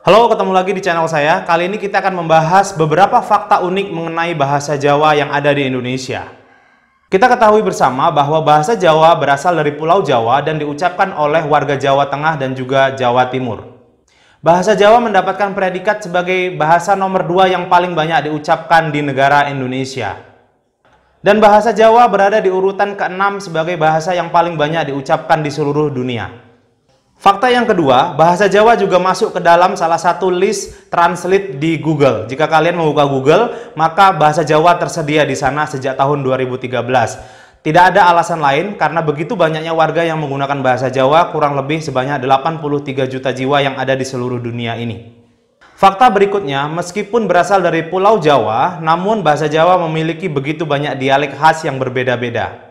Halo, ketemu lagi di channel saya. Kali ini kita akan membahas beberapa fakta unik mengenai bahasa Jawa yang ada di Indonesia. Kita ketahui bersama bahwa bahasa Jawa berasal dari Pulau Jawa dan diucapkan oleh warga Jawa Tengah dan juga Jawa Timur. Bahasa Jawa mendapatkan predikat sebagai bahasa nomor dua yang paling banyak diucapkan di negara Indonesia. Dan bahasa Jawa berada di urutan keenam sebagai bahasa yang paling banyak diucapkan di seluruh dunia. Fakta yang kedua, bahasa Jawa juga masuk ke dalam salah satu list translate di Google. Jika kalian membuka Google, maka bahasa Jawa tersedia di sana sejak tahun 2013. Tidak ada alasan lain karena begitu banyaknya warga yang menggunakan bahasa Jawa kurang lebih sebanyak 83 juta jiwa yang ada di seluruh dunia ini. Fakta berikutnya, meskipun berasal dari Pulau Jawa, namun bahasa Jawa memiliki begitu banyak dialek khas yang berbeda-beda.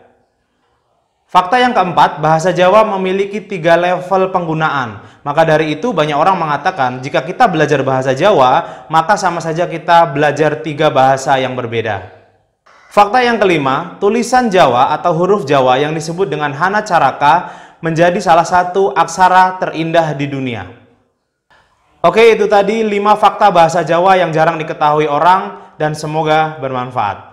Fakta yang keempat, bahasa Jawa memiliki tiga level penggunaan. Maka dari itu banyak orang mengatakan jika kita belajar bahasa Jawa, maka sama saja kita belajar tiga bahasa yang berbeda. Fakta yang kelima, tulisan Jawa atau huruf Jawa yang disebut dengan Hana Caraka menjadi salah satu aksara terindah di dunia. Oke, itu tadi lima fakta bahasa Jawa yang jarang diketahui orang dan semoga bermanfaat.